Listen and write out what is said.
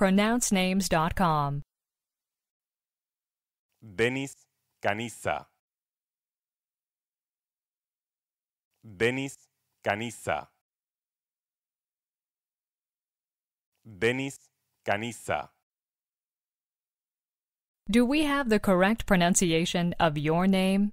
pronouncenames.com. Denis Canisa. Denis Canisa. Denis Canisa. Do we have the correct pronunciation of your name?